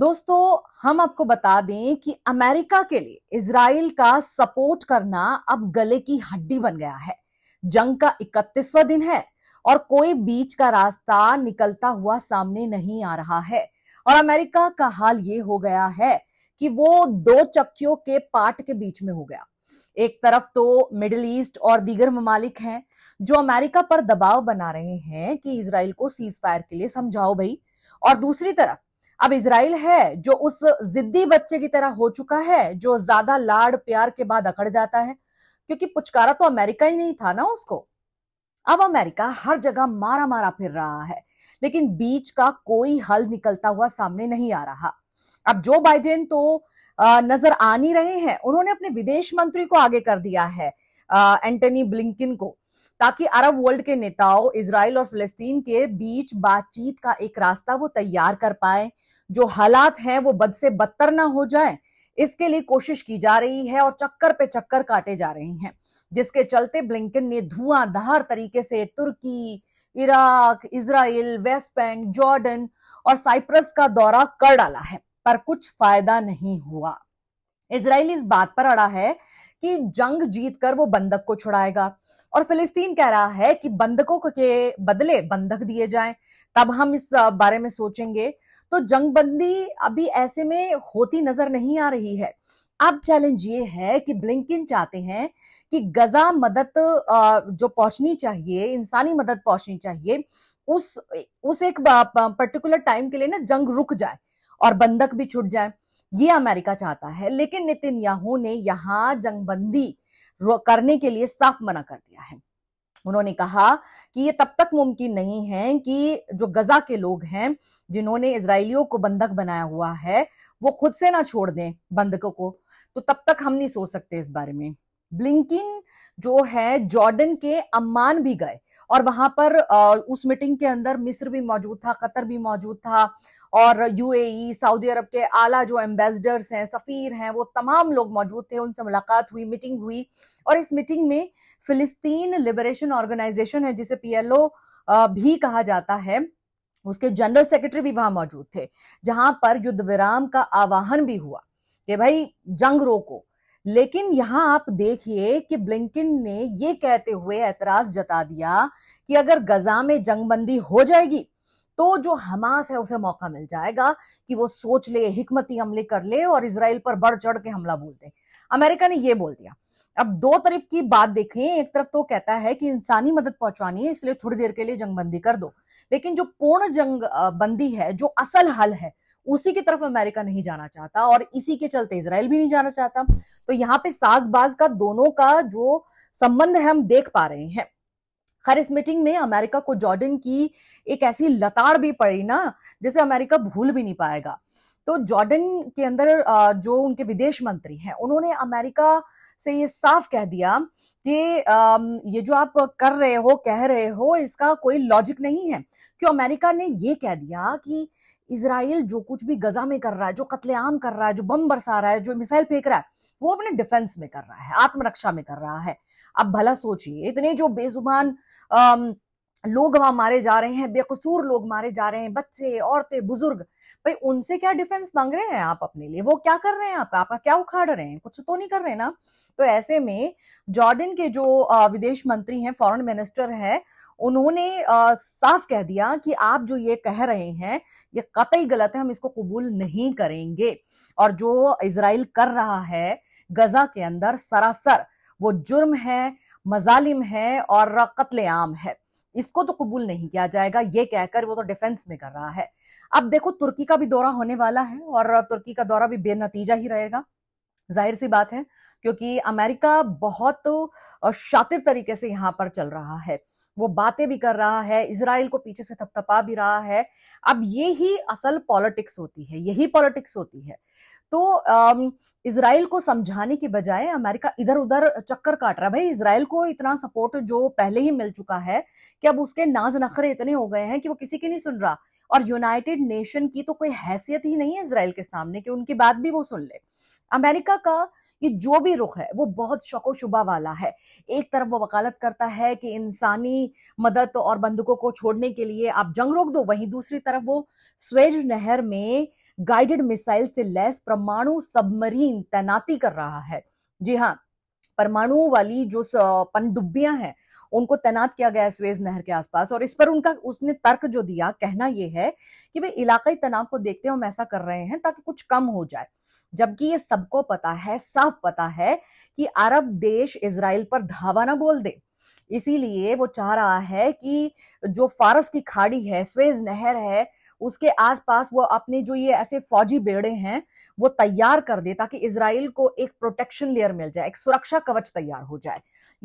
दोस्तों हम आपको बता दें कि अमेरिका के लिए इसराइल का सपोर्ट करना अब गले की हड्डी बन गया है जंग का इकतीसवा दिन है और कोई बीच का रास्ता निकलता हुआ सामने नहीं आ रहा है और अमेरिका का हाल ये हो गया है कि वो दो चक्कियों के पार्ट के बीच में हो गया एक तरफ तो मिडिल ईस्ट और दीगर ममालिक हैं जो अमेरिका पर दबाव बना रहे हैं कि इसराइल को सीज फायर के लिए समझाओ भाई और दूसरी तरफ अब इसराइल है जो उस जिद्दी बच्चे की तरह हो चुका है जो ज्यादा लाड प्यार के बाद अकड़ जाता है क्योंकि पुचकारा तो अमेरिका ही नहीं था ना उसको अब अमेरिका हर जगह मारा मारा फिर रहा है लेकिन बीच का कोई हल निकलता हुआ सामने नहीं आ रहा अब जो बाइडेन तो नजर आ नहीं रहे हैं उन्होंने अपने विदेश मंत्री को आगे कर दिया है एंटनी ब्लिंकिन को ताकि अरब वर्ल्ड के नेताओं इसराइल और फिलिस्तीन के बीच बातचीत का एक रास्ता वो तैयार कर पाए जो हालात हैं वो बद से बदतर ना हो जाए इसके लिए कोशिश की जा रही है और चक्कर पे चक्कर काटे जा रहे हैं जिसके चलते ब्लिंकन ने धुआंधार तरीके से Turkey Iraq Israel West Bank Jordan और साइप्रस का दौरा कर डाला है पर कुछ फायदा नहीं हुआ इसराइल इस बात पर अड़ा है कि जंग जीत कर वो बंधक को छुड़ाएगा और फिलिस्तीन कह रहा है कि बंधकों के बदले बंधक दिए जाए तब हम इस बारे में सोचेंगे तो जंगबंदी अभी ऐसे में होती नजर नहीं आ रही है अब चैलेंज ये है कि ब्लिंकिन चाहते हैं कि गजा मदद जो पहुंचनी चाहिए इंसानी मदद पहुंचनी चाहिए उस उस एक पर्टिकुलर टाइम के लिए ना जंग रुक जाए और बंधक भी छुट जाए ये अमेरिका चाहता है लेकिन नितिन याहू ने यहाँ जंगबंदी करने के लिए साफ मना कर दिया है उन्होंने कहा कि ये तब तक मुमकिन नहीं है कि जो गजा के लोग हैं जिन्होंने इसराइलियों को बंधक बनाया हुआ है वो खुद से ना छोड़ दें बंधकों को तो तब तक हम नहीं सोच सकते इस बारे में ब्लिंकिन जो है जॉर्डन के अम्मान भी गए और वहां पर उस मीटिंग के अंदर मिस्र भी मौजूद था कतर भी मौजूद था और यूएई सऊदी अरब के आला जो एम्बेसडर्स हैं सफ़ीर हैं वो तमाम लोग मौजूद थे उनसे मुलाकात हुई मीटिंग हुई और इस मीटिंग में फिलिस्तीन लिबरेशन ऑर्गेनाइजेशन है जिसे पीएलओ भी कहा जाता है उसके जनरल सेक्रेटरी भी वहां मौजूद थे जहां पर युद्ध विराम का आवाहन भी हुआ कि भाई जंग रोको लेकिन यहां आप देखिए कि ब्लिंकिन ने ये कहते हुए एतराज जता दिया कि अगर गजा में जंगबंदी हो जाएगी तो जो हमास है उसे मौका मिल जाएगा कि वो सोच ले हिकमती हमले कर ले और इसराइल पर बढ़ चढ़ के हमला बोल दे अमेरिका ने ये बोल दिया अब दो तरफ की बात देखें एक तरफ तो कहता है कि इंसानी मदद पहुंचानी है इसलिए थोड़ी देर के लिए जंगबंदी कर दो लेकिन जो पूर्ण जंग बंदी है जो असल हल है उसी की तरफ अमेरिका नहीं जाना चाहता और इसी के चलते इसराइल भी नहीं जाना चाहता तो यहाँ पे साजबाज का दोनों का जो संबंध है हम देख पा रहे हैं खैर इस मीटिंग में अमेरिका को जॉर्डन की एक ऐसी लताड़ भी पड़ी ना जिसे अमेरिका भूल भी नहीं पाएगा तो जॉर्डन के अंदर जो उनके विदेश मंत्री हैं उन्होंने अमेरिका से ये साफ कह दिया कि ये जो आप कर रहे हो कह रहे हो इसका कोई लॉजिक नहीं है क्यों अमेरिका ने ये कह दिया कि इसराइल जो कुछ भी गजा में कर रहा है जो कत्लेआम कर रहा है जो बम बरसा रहा है जो मिसाइल फेंक रहा है वो अपने डिफेंस में कर रहा है आत्मरक्षा में कर रहा है अब भला सोचिए इतने जो बेजुबान लोग वहां मारे जा रहे हैं बेकसूर लोग मारे जा रहे हैं बच्चे औरतें बुजुर्ग भाई उनसे क्या डिफेंस मांग रहे हैं आप अपने लिए वो क्या कर रहे हैं आपका आपका क्या उखाड़ रहे हैं कुछ तो नहीं कर रहे ना तो ऐसे में जॉर्डन के जो विदेश मंत्री हैं फॉरेन मिनिस्टर है उन्होंने साफ कह दिया कि आप जो ये कह रहे हैं ये कतई गलत है हम इसको कबूल नहीं करेंगे और जो इसराइल कर रहा है गजा के अंदर सरासर वो जुर्म है मजालिम है और कत्लेआम है इसको तो कबूल नहीं किया जाएगा ये कहकर वो तो डिफेंस में कर रहा है अब देखो तुर्की का भी दौरा होने वाला है और तुर्की का दौरा भी बेनतीजा ही रहेगा जाहिर सी बात है क्योंकि अमेरिका बहुत शातिर तरीके से यहाँ पर चल रहा है वो बातें भी कर रहा है इसराइल को पीछे से थपथपा भी रहा है अब ये ही असल पॉलिटिक्स होती है यही पॉलिटिक्स होती है तो इसराइल को समझाने की बजाय अमेरिका इधर उधर चक्कर काट रहा है भाई इसराइल को इतना सपोर्ट जो पहले ही मिल चुका है कि अब उसके नाज नखरे इतने हो गए हैं कि वो किसी की नहीं सुन रहा और यूनाइटेड नेशन की तो कोई हैसियत ही नहीं है इसराइल के सामने कि उनकी बात भी वो सुन ले अमेरिका का ये जो भी रुख है वो बहुत शको शुबा वाला है एक तरफ वो वकालत करता है कि इंसानी मदद और बंदूकों को छोड़ने के लिए आप जंग रोक दो वहीं दूसरी तरफ वो स्वेज नहर में गाइडेड मिसाइल से लैस परमाणु सबमरीन तैनाती कर रहा है जी हाँ परमाणु वाली जो पनडुब्बियां हैं उनको तैनात किया गया स्वेज नहर के आसपास और इस पर उनका उसने तर्क जो दिया कहना यह है कि भाई इलाकाई तनाव को देखते हुए हम ऐसा कर रहे हैं ताकि कुछ कम हो जाए जबकि ये सबको पता है साफ पता है कि अरब देश इसराइल पर धावा ना बोल दे इसीलिए वो चाह रहा है कि जो फारस की खाड़ी है स्वेज नहर है उसके आसपास वो अपने जो ये ऐसे फौजी बेड़े हैं वो तैयार कर दे ताकि इसराइल को एक प्रोटेक्शन लेयर मिल जाए एक सुरक्षा कवच तैयार हो जाए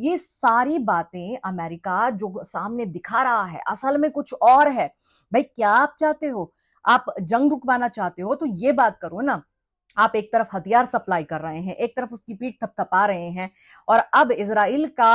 ये सारी बातें अमेरिका जो सामने दिखा रहा है असल में कुछ और है भाई क्या आप चाहते हो आप जंग रुकवाना चाहते हो तो ये बात करो ना आप एक तरफ हथियार सप्लाई कर रहे हैं एक तरफ उसकी पीठ थपथपा रहे हैं और अब इसराइल का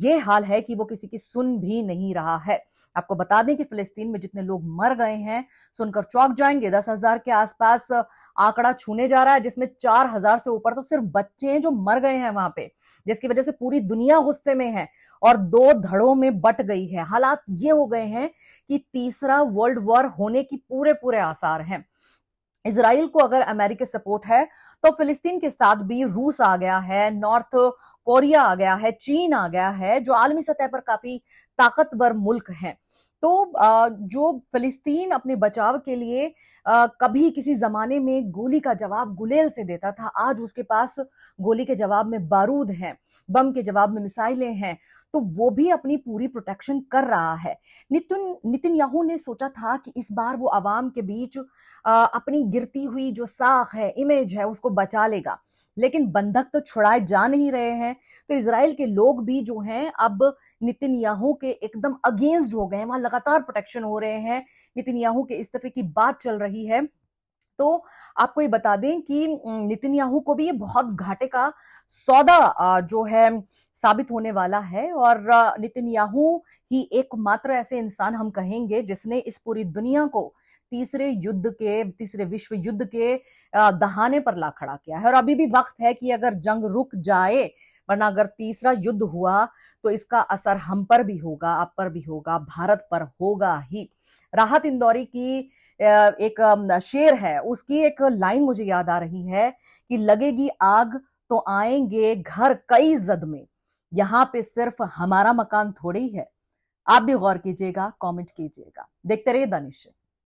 ये हाल है कि वो किसी की सुन भी नहीं रहा है आपको बता दें कि फिलिस्तीन में जितने लोग मर गए हैं सुनकर चौक जाएंगे दस हजार के आसपास आंकड़ा छूने जा रहा है जिसमें चार हजार से ऊपर तो सिर्फ बच्चे हैं जो मर गए हैं वहां पे जिसकी वजह से पूरी दुनिया गुस्से में है और दो धड़ों में बट गई है हालात ये हो गए हैं कि तीसरा वर्ल्ड वॉर होने की पूरे पूरे आसार हैं इसराइल को अगर अमेरिकी सपोर्ट है तो फिलिस्तीन के साथ भी रूस आ गया है नॉर्थ कोरिया आ गया है चीन आ गया है जो आलमी सतह पर काफी ताकतवर मुल्क हैं तो जो फिलिस्तीन अपने बचाव के लिए कभी किसी जमाने में गोली का जवाब गुलेल से देता था आज उसके पास गोली के जवाब में बारूद है बम के जवाब में मिसाइलें हैं तो वो भी अपनी पूरी प्रोटेक्शन कर रहा है नितिन नितिन याहू ने सोचा था कि इस बार वो आवाम के बीच अपनी गिरती हुई जो साख है इमेज है उसको बचा लेगा लेकिन बंधक तो छुड़ाए जा नहीं रहे हैं तो इसराइल के लोग भी जो हैं अब नितिन याहू के एकदम अगेंस्ट हो गए हैं वहां लगातार प्रोटेक्शन हो रहे हैं नितिन याहू के इस्तीफे की बात चल रही है तो आपको ये बता दें कि नितिन याहू को भी ये बहुत घाटे का सौदा जो है साबित होने वाला है और नितिन याहू ही एकमात्र ऐसे इंसान हम कहेंगे जिसने इस पूरी दुनिया को तीसरे युद्ध के तीसरे विश्व युद्ध के दहाने पर ला खड़ा किया है और अभी भी वक्त है कि अगर जंग रुक जाए वरना अगर तीसरा युद्ध हुआ तो इसका असर हम पर भी होगा आप पर भी होगा भारत पर होगा ही राहत इंदौरी की एक शेर है उसकी एक लाइन मुझे याद आ रही है कि लगेगी आग तो आएंगे घर कई जद में यहाँ पे सिर्फ हमारा मकान थोड़ी है आप भी गौर कीजिएगा कमेंट कीजिएगा देखते रहिए दानिश